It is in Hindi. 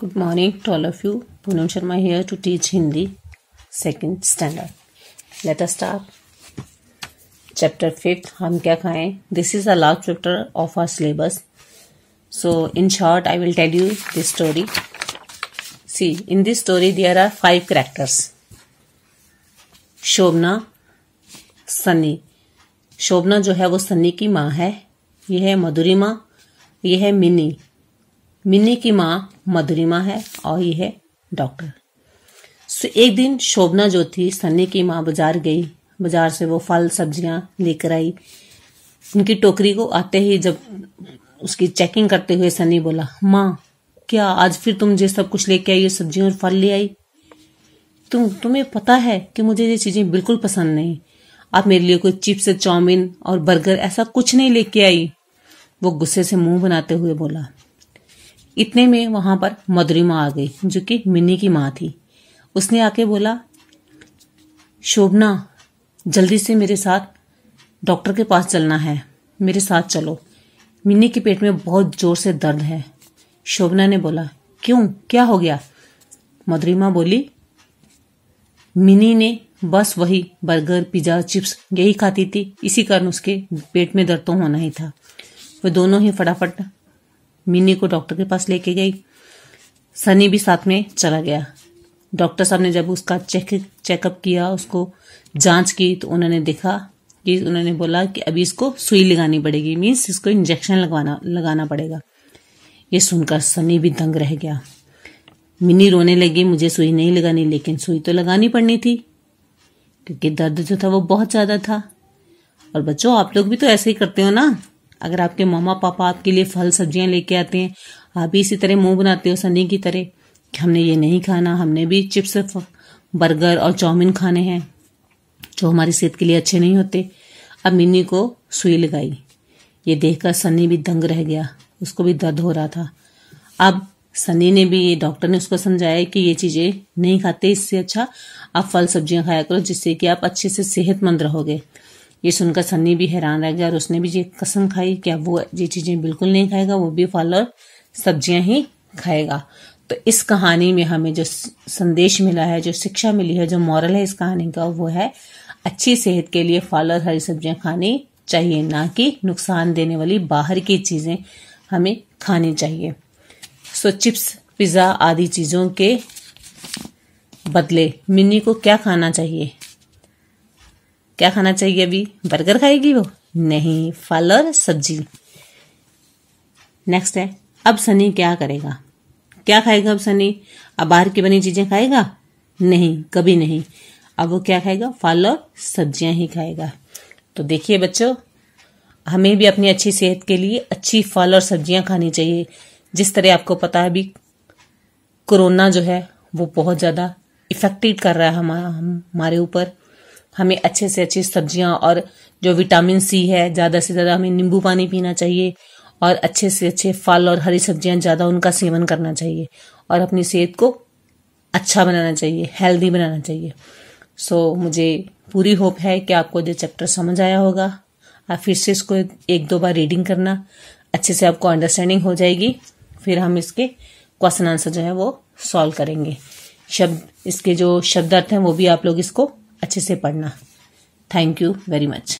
good morning to all of you Poonam Sharma here to teach Hindi second standard let start chapter fifth हम क्या खाएं this is the last chapter of our syllabus so in short I will tell you this story see in this story there are five characters Shobhana Sunny Shobhana जो है वो सनी की माँ है यह है मधुरी माँ यह है मिनी मिन्नी की माँ मधुरिमा है और ये है डॉक्टर सो एक दिन शोभना जो थी सन्नी की माँ बाजार गई बाजार से वो फल सब्जियाँ लेकर आई उनकी टोकरी को आते ही जब उसकी चेकिंग करते हुए सन्नी बोला माँ क्या आज फिर तुम ये सब कुछ लेके आई ये सब्जियां और फल ले आई तुम तुम्हें पता है कि मुझे ये चीजें बिल्कुल पसंद नहीं आप मेरे लिए कोई चिप्स चाउमिन और बर्गर ऐसा कुछ नहीं लेके आई वो गुस्से से मुंह बनाते हुए बोला इतने में वहां पर मधुरिमा आ गई जो कि मिनी की माँ थी उसने आके बोला शोभना जल्दी से मेरे साथ डॉक्टर के पास चलना है मेरे साथ चलो मिनी के पेट में बहुत जोर से दर्द है शोभना ने बोला क्यों क्या हो गया मधुरिमा बोली मिनी ने बस वही बर्गर पिज्ज़ा चिप्स यही खाती थी इसी कारण उसके पेट में दर्द तो होना ही था वे दोनों ही फटाफट मिनी को डॉक्टर के पास लेके गई सनी भी साथ में चला गया डॉक्टर साहब ने जब उसका चेक चेकअप किया उसको जांच की तो उन्होंने देखा कि उन्होंने बोला कि अभी इसको सुई लगानी पड़ेगी मीन्स इसको इंजेक्शन लगवाना लगाना पड़ेगा ये सुनकर सनी भी दंग रह गया मिनी रोने लगी मुझे सुई नहीं लगानी लेकिन सुई तो लगानी पड़नी थी क्योंकि दर्द जो था वो बहुत ज़्यादा था और बच्चों आप लोग भी तो ऐसे ही करते हो ना अगर आपके मामा पापा आपके लिए फल सब्जियां लेके आते हैं आप भी इसी तरह मुंह बनाते हो सनी की तरह कि हमने ये नहीं खाना हमने भी चिप्स बर्गर और चाउमीन खाने हैं जो हमारी सेहत के लिए अच्छे नहीं होते अब मिनी को सुई लगाई ये देखकर सनी भी दंग रह गया उसको भी दर्द हो रहा था अब सनी ने भी ये डॉक्टर ने उसको समझाया कि ये चीज़ें नहीं खाते इससे अच्छा आप फल सब्जियां खाया करो जिससे कि आप अच्छे से सेहतमंद रहोगे ये सुनकर सन्नी भी हैरान रह गया और उसने भी ये कसम खाई क्या वो ये चीज़ें बिल्कुल नहीं खाएगा वो भी फल और सब्जियां ही खाएगा तो इस कहानी में हमें जो संदेश मिला है जो शिक्षा मिली है जो मॉरल है इस कहानी का वो है अच्छी सेहत के लिए फल और हरी सब्जियां खानी चाहिए ना कि नुकसान देने वाली बाहर की चीज़ें हमें खानी चाहिए सो चिप्स पिज़्ज़ा आदि चीज़ों के बदले मिनी को क्या खाना चाहिए क्या खाना चाहिए अभी बर्गर खाएगी वो नहीं फल और सब्जी नेक्स्ट है अब सनी क्या करेगा क्या खाएगा अब सनी अब बाहर की बनी चीजें खाएगा नहीं कभी नहीं अब वो क्या खाएगा फल और सब्जियां ही खाएगा तो देखिए बच्चों हमें भी अपनी अच्छी सेहत के लिए अच्छी फल और सब्जियां खानी चाहिए जिस तरह आपको पता है अभी कोरोना जो है वो बहुत ज़्यादा इफेक्टेड कर रहा है हमारे ऊपर हमें अच्छे से अच्छी सब्जियां और जो विटामिन सी है ज़्यादा से ज़्यादा हमें नींबू पानी पीना चाहिए और अच्छे से अच्छे फल और हरी सब्जियां ज़्यादा उनका सेवन करना चाहिए और अपनी सेहत को अच्छा बनाना चाहिए हेल्दी बनाना चाहिए सो so, मुझे पूरी होप है कि आपको जो चैप्टर समझ आया होगा आप फिर से इसको एक दो बार रीडिंग करना अच्छे से आपको अंडरस्टैंडिंग हो जाएगी फिर हम इसके क्वेश्चन आंसर जो है वो सॉल्व करेंगे शब्द इसके जो शब्द अर्थ हैं वो भी आप लोग इसको अच्छे से पढ़ना थैंक यू वेरी मच